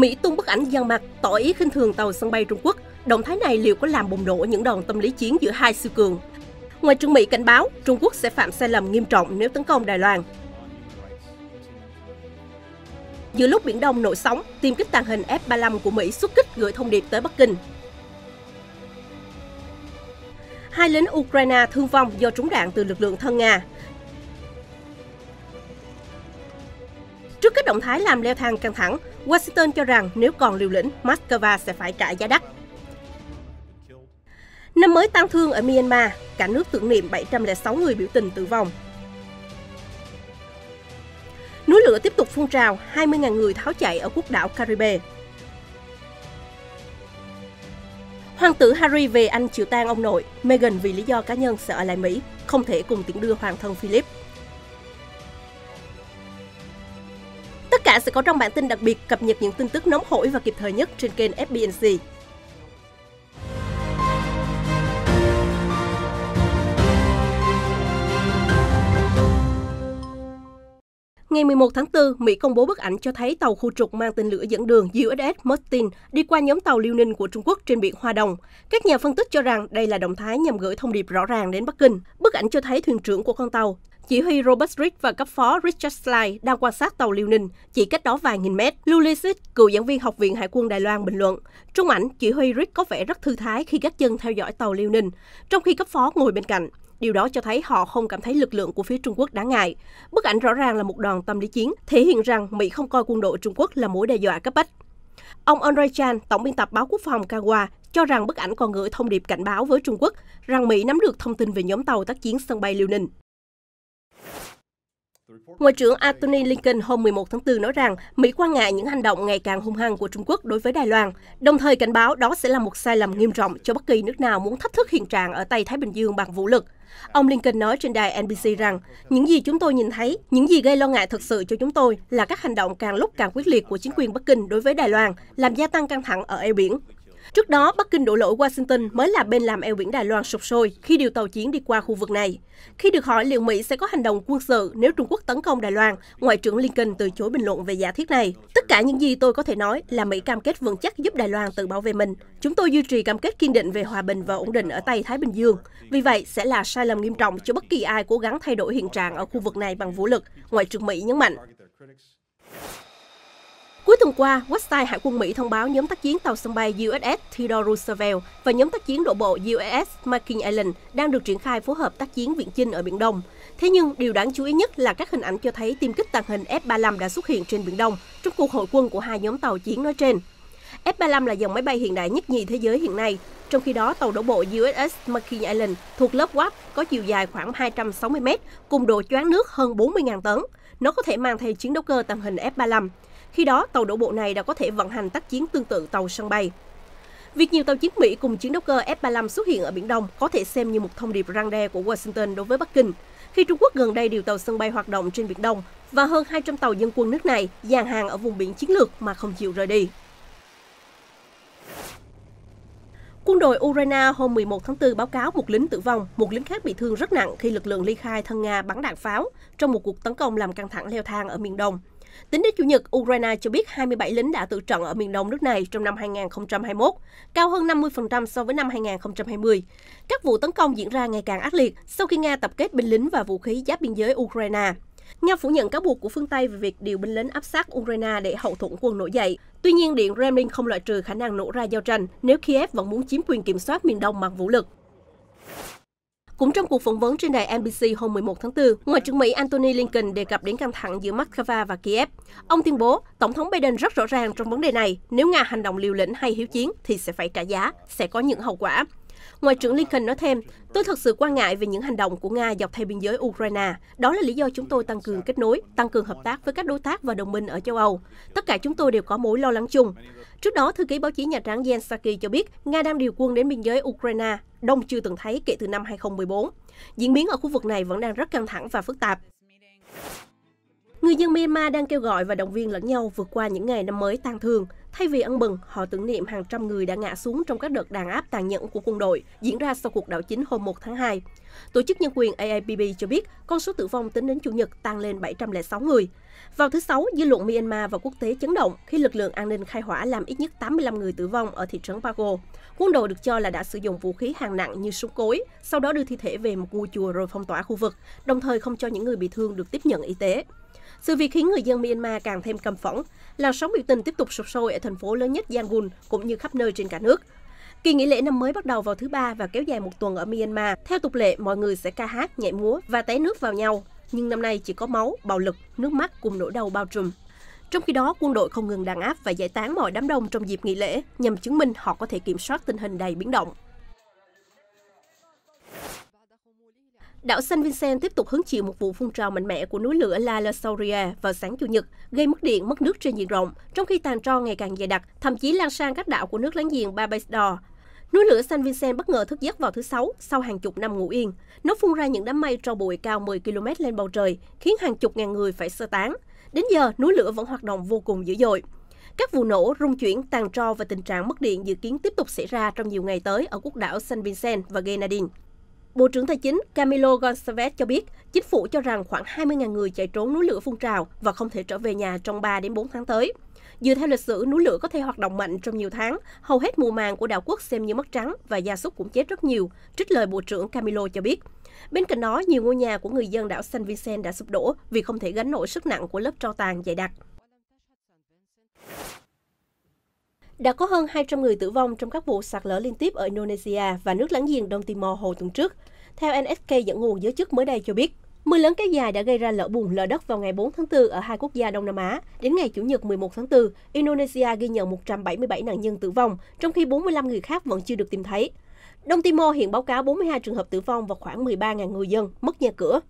Mỹ tung bức ảnh giăng mặt, tỏ ý khinh thường tàu sân bay Trung Quốc. Động thái này liệu có làm bùng nổ những đòn tâm lý chiến giữa hai siêu cường? Ngoại trưởng Mỹ cảnh báo Trung Quốc sẽ phạm sai lầm nghiêm trọng nếu tấn công Đài Loan. Giữa lúc Biển Đông nổi sóng, tiêm kích tàng hình F-35 của Mỹ xuất kích gửi thông điệp tới Bắc Kinh. Hai lính Ukraine thương vong do trúng đạn từ lực lượng thân Nga. Trước các động thái làm leo thang căng thẳng, Washington cho rằng nếu còn liều lĩnh, Moscow sẽ phải trả giá đắt. Năm mới tăng thương ở Myanmar, cả nước tưởng niệm 706 người biểu tình tử vong. Núi lửa tiếp tục phun trào, 20.000 người tháo chạy ở quốc đảo Caribe. Hoàng tử Harry về Anh chịu tang ông nội, Meghan vì lý do cá nhân sẽ ở lại Mỹ, không thể cùng tiễn đưa hoàng thân Philip. sẽ có trong bản tin đặc biệt cập nhật những tin tức nóng hổi và kịp thời nhất trên kênh FBNC. Ngày 11 tháng 4, Mỹ công bố bức ảnh cho thấy tàu khu trục mang tên lửa dẫn đường USS Mustin đi qua nhóm tàu Liêu Ninh của Trung Quốc trên biển Hoa Đông. Các nhà phân tích cho rằng đây là động thái nhằm gửi thông điệp rõ ràng đến Bắc Kinh. Bức ảnh cho thấy thuyền trưởng của con tàu, chỉ huy Robert Rick và cấp phó Richard Sly đang quan sát tàu Liêu Ninh, chỉ cách đó vài nghìn mét. Lulisic, cựu giảng viên Học viện Hải quân Đài Loan bình luận, trong ảnh, chỉ huy Rick có vẻ rất thư thái khi gác chân theo dõi tàu Liêu Ninh, trong khi cấp phó ngồi bên cạnh. Điều đó cho thấy họ không cảm thấy lực lượng của phía Trung Quốc đáng ngại. Bức ảnh rõ ràng là một đòn tâm lý chiến, thể hiện rằng Mỹ không coi quân đội Trung Quốc là mối đe dọa cấp bách. Ông Andre Chan, tổng biên tập báo quốc phòng Kawa, cho rằng bức ảnh còn gửi thông điệp cảnh báo với Trung Quốc rằng Mỹ nắm được thông tin về nhóm tàu tác chiến sân bay Liêu Ninh. Ngoại trưởng Antony Blinken hôm 11 tháng 4 nói rằng Mỹ quan ngại những hành động ngày càng hung hăng của Trung Quốc đối với Đài Loan, đồng thời cảnh báo đó sẽ là một sai lầm nghiêm trọng cho bất kỳ nước nào muốn thách thức hiện trạng ở Tây Thái Bình Dương bằng vũ lực. Ông Blinken nói trên đài NBC rằng, những gì chúng tôi nhìn thấy, những gì gây lo ngại thực sự cho chúng tôi là các hành động càng lúc càng quyết liệt của chính quyền Bắc Kinh đối với Đài Loan, làm gia tăng căng thẳng ở eo biển. Trước đó, Bắc Kinh đổ lỗi Washington mới là bên làm eo biển Đài Loan sụp sôi khi điều tàu chiến đi qua khu vực này. Khi được hỏi liệu Mỹ sẽ có hành động quân sự nếu Trung Quốc tấn công Đài Loan, Ngoại trưởng Lincoln từ chối bình luận về giả thiết này. Tất cả những gì tôi có thể nói là Mỹ cam kết vững chắc giúp Đài Loan tự bảo vệ mình. Chúng tôi duy trì cam kết kiên định về hòa bình và ổn định ở Tây Thái Bình Dương. Vì vậy, sẽ là sai lầm nghiêm trọng cho bất kỳ ai cố gắng thay đổi hiện trạng ở khu vực này bằng vũ lực, Ngoại trưởng Mỹ nhấn mạnh. Cuối tuần qua, website Hải quân Mỹ thông báo nhóm tác chiến tàu sân bay USS Theodore Roosevelt và nhóm tác chiến đổ bộ USS Marking Island đang được triển khai phối hợp tác chiến viễn chinh ở Biển Đông. Thế nhưng, điều đáng chú ý nhất là các hình ảnh cho thấy tiêm kích tàng hình F-35 đã xuất hiện trên Biển Đông trong cuộc hội quân của hai nhóm tàu chiến nói trên. F-35 là dòng máy bay hiện đại nhất nhì thế giới hiện nay. Trong khi đó, tàu đổ bộ USS McKinney Island thuộc lớp WAP có chiều dài khoảng 260 m cùng độ choán nước hơn 40.000 tấn. Nó có thể mang theo chiến đấu cơ tàng hình F-35. Khi đó, tàu đổ bộ này đã có thể vận hành tác chiến tương tự tàu sân bay. Việc nhiều tàu chiến Mỹ cùng chiến đấu cơ F-35 xuất hiện ở Biển Đông có thể xem như một thông điệp răng đe của Washington đối với Bắc Kinh, khi Trung Quốc gần đây điều tàu sân bay hoạt động trên Biển Đông và hơn 200 tàu dân quân nước này dàn hàng ở vùng biển chiến lược mà không chịu rời đi. Quân đội Ukraine hôm 11 tháng 4 báo cáo một lính tử vong, một lính khác bị thương rất nặng khi lực lượng ly khai thân Nga bắn đạn pháo trong một cuộc tấn công làm căng thẳng leo thang ở miền Đông. Tính đến Chủ nhật, Ukraine cho biết 27 lính đã tự trận ở miền đông nước này trong năm 2021, cao hơn 50% so với năm 2020. Các vụ tấn công diễn ra ngày càng ác liệt sau khi Nga tập kết binh lính và vũ khí giáp biên giới Ukraine. Nga phủ nhận cáo buộc của phương Tây về việc điều binh lính áp sát Ukraine để hậu thuẫn quân nổi dậy. Tuy nhiên, Điện Kremlin không loại trừ khả năng nổ ra giao tranh nếu Kiev vẫn muốn chiếm quyền kiểm soát miền đông bằng vũ lực. Cũng trong cuộc phỏng vấn trên đài NBC hôm 11 tháng 4, Ngoại trưởng Mỹ Antony Blinken đề cập đến căng thẳng giữa Moscow và Kiev. Ông tuyên bố Tổng thống Biden rất rõ ràng trong vấn đề này, nếu Nga hành động liều lĩnh hay hiếu chiến thì sẽ phải trả giá, sẽ có những hậu quả. Ngoại trưởng Lincoln nói thêm, tôi thật sự quan ngại về những hành động của Nga dọc theo biên giới Ukraine. Đó là lý do chúng tôi tăng cường kết nối, tăng cường hợp tác với các đối tác và đồng minh ở châu Âu. Tất cả chúng tôi đều có mối lo lắng chung. Trước đó, thư ký báo chí Nhà Trắng Jen Psaki cho biết Nga đang điều quân đến biên giới Ukraine, đông chưa từng thấy kể từ năm 2014. Diễn biến ở khu vực này vẫn đang rất căng thẳng và phức tạp. Người dân Myanmar đang kêu gọi và động viên lẫn nhau vượt qua những ngày năm mới tang thương. Thay vì ăn mừng, họ tưởng niệm hàng trăm người đã ngã xuống trong các đợt đàn áp tàn nhẫn của quân đội diễn ra sau cuộc đảo chính hôm 1 tháng 2. Tổ chức nhân quyền AIPB cho biết con số tử vong tính đến Chủ nhật tăng lên 706 người. Vào thứ Sáu, dư luận Myanmar và quốc tế chấn động khi lực lượng an ninh khai hỏa làm ít nhất 85 người tử vong ở thị trấn Pago. Quân đội được cho là đã sử dụng vũ khí hạng nặng như súng cối, sau đó đưa thi thể về một ngôi chùa rồi phong tỏa khu vực, đồng thời không cho những người bị thương được tiếp nhận y tế. Sự việc khiến người dân Myanmar càng thêm căm phẫn. Làn sóng biểu tình tiếp tục sụp sôi ở thành phố lớn nhất Yangon cũng như khắp nơi trên cả nước. Kỳ nghỉ lễ năm mới bắt đầu vào thứ ba và kéo dài một tuần ở Myanmar. Theo tục lệ, mọi người sẽ ca hát, nhảy múa và té nước vào nhau. Nhưng năm nay chỉ có máu, bạo lực, nước mắt cùng nỗi đau bao trùm. Trong khi đó, quân đội không ngừng đàn áp và giải tán mọi đám đông trong dịp nghỉ lễ nhằm chứng minh họ có thể kiểm soát tình hình đầy biến động. Đảo San Vincent tiếp tục hứng chịu một vụ phun trào mạnh mẽ của núi lửa La La vào sáng Chủ nhật, gây mất điện, mất nước trên diện rộng, trong khi tàn tro ngày càng dày đặc, thậm chí lan sang các đảo của nước láng giềng Barbados. Núi lửa San Vincent bất ngờ thức giấc vào thứ Sáu sau hàng chục năm ngủ yên. Nó phun ra những đám mây tro bụi cao 10 km lên bầu trời, khiến hàng chục ngàn người phải sơ tán. Đến giờ, núi lửa vẫn hoạt động vô cùng dữ dội. Các vụ nổ, rung chuyển, tàn tro và tình trạng mất điện dự kiến tiếp tục xảy ra trong nhiều ngày tới ở quốc đảo San Vincent và Grenadines. Bộ trưởng Tài chính Camilo Gonsalves cho biết, chính phủ cho rằng khoảng 20.000 người chạy trốn núi lửa phun trào và không thể trở về nhà trong 3 đến 4 tháng tới. Dựa theo lịch sử, núi lửa có thể hoạt động mạnh trong nhiều tháng, hầu hết mùa màng của đảo quốc xem như mất trắng và gia súc cũng chết rất nhiều, trích lời Bộ trưởng Camilo cho biết. Bên cạnh đó, nhiều ngôi nhà của người dân đảo San Vicente đã sụp đổ vì không thể gánh nổi sức nặng của lớp tro tàn dày đặc. Đã có hơn 200 người tử vong trong các vụ sạt lở liên tiếp ở Indonesia và nước láng giềng Đông Timor hồi tuần trước. Theo NSK dẫn nguồn giới chức mới đây cho biết, mưa lớn kéo dài đã gây ra lở bùn lở đất vào ngày 4 tháng 4 ở hai quốc gia Đông Nam Á. Đến ngày Chủ nhật 11 tháng 4, Indonesia ghi nhận 177 nạn nhân tử vong, trong khi 45 người khác vẫn chưa được tìm thấy. Đông Timor hiện báo cáo 42 trường hợp tử vong và khoảng 13.000 người dân mất nhà cửa.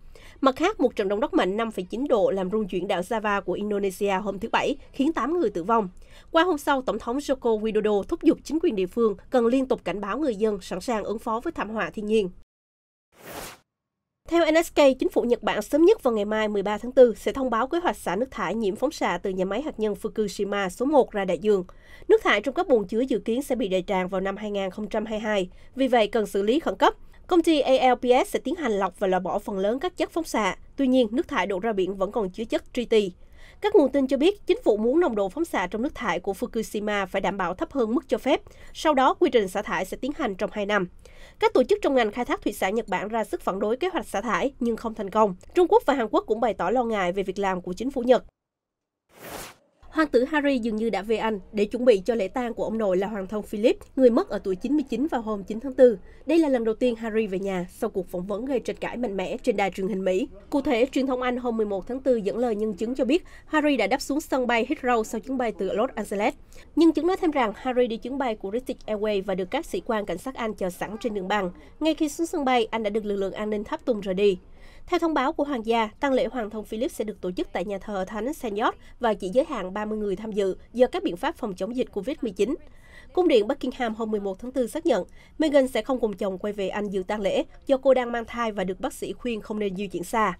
Mặt khác, một trận động đất mạnh 5,9 độ làm rung chuyển đảo Java của Indonesia hôm thứ Bảy, khiến 8 người tử vong. Qua hôm sau, Tổng thống Joko Widodo thúc giục chính quyền địa phương cần liên tục cảnh báo người dân sẵn sàng ứng phó với thảm họa thiên nhiên. Theo NSK, chính phủ Nhật Bản sớm nhất vào ngày mai 13 tháng 4 sẽ thông báo kế hoạch xả nước thải nhiễm phóng xạ từ nhà máy hạt nhân Fukushima số 1 ra đại dương. Nước thải trong các bồn chứa dự kiến sẽ bị đầy tràn vào năm 2022, vì vậy cần xử lý khẩn cấp. Công ty ALPS sẽ tiến hành lọc và loại bỏ phần lớn các chất phóng xạ. Tuy nhiên, nước thải đổ ra biển vẫn còn chứa chất tritium các nguồn tin cho biết chính phủ muốn nồng độ phóng xạ trong nước thải của Fukushima phải đảm bảo thấp hơn mức cho phép, sau đó quy trình xả thải sẽ tiến hành trong 2 năm. Các tổ chức trong ngành khai thác thủy sản Nhật Bản ra sức phản đối kế hoạch xả thải nhưng không thành công. Trung Quốc và Hàn Quốc cũng bày tỏ lo ngại về việc làm của chính phủ Nhật. Hoàng tử Harry dường như đã về Anh để chuẩn bị cho lễ tang của ông nội là Hoàng thông Philip, người mất ở tuổi 99 vào hôm 9 tháng 4. Đây là lần đầu tiên Harry về nhà sau cuộc phỏng vấn gây tranh cãi mạnh mẽ trên đài truyền hình Mỹ. Cụ thể, truyền thông Anh hôm 11 tháng 4 dẫn lời nhân chứng cho biết Harry đã đáp xuống sân bay Heathrow sau chuyến bay từ Los Angeles. Nhân chứng nói thêm rằng Harry đi chuyến bay của British Airways và được các sĩ quan cảnh sát Anh chờ sẵn trên đường băng. Ngay khi xuống sân bay, anh đã được lực lượng an ninh tháp tùng rời đi. Theo thông báo của hoàng gia, tang lễ hoàng thông Philip sẽ được tổ chức tại nhà thờ Thánh Senior và chỉ giới hạn 30 người tham dự do các biện pháp phòng chống dịch COVID-19. Cung điện Buckingham hôm 11 tháng 4 xác nhận Meghan sẽ không cùng chồng quay về Anh dự tang lễ do cô đang mang thai và được bác sĩ khuyên không nên di chuyển xa.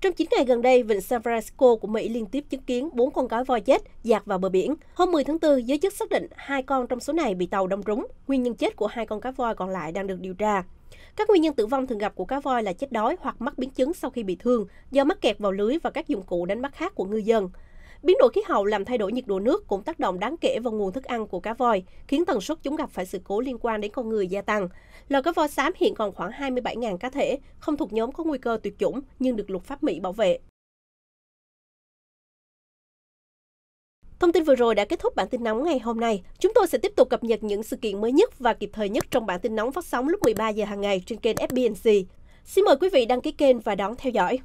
Trong 9 ngày gần đây, vịnh San Francisco của Mỹ liên tiếp chứng kiến 4 con cá voi chết dạt vào bờ biển. Hôm 10 tháng 4, giới chức xác định hai con trong số này bị tàu đâm trúng. Nguyên nhân chết của hai con cá voi còn lại đang được điều tra. Các nguyên nhân tử vong thường gặp của cá voi là chết đói hoặc mắc biến chứng sau khi bị thương do mắc kẹt vào lưới và các dụng cụ đánh bắt khác của ngư dân. Biến đổi khí hậu làm thay đổi nhiệt độ nước cũng tác động đáng kể vào nguồn thức ăn của cá voi, khiến tần suất chúng gặp phải sự cố liên quan đến con người gia tăng. Loài cá voi xám hiện còn khoảng 27.000 cá thể, không thuộc nhóm có nguy cơ tuyệt chủng nhưng được luật pháp Mỹ bảo vệ. Thông tin vừa rồi đã kết thúc bản tin nóng ngày hôm nay. Chúng tôi sẽ tiếp tục cập nhật những sự kiện mới nhất và kịp thời nhất trong bản tin nóng phát sóng lúc 13 giờ hàng ngày trên kênh FBNC. Xin mời quý vị đăng ký kênh và đón theo dõi.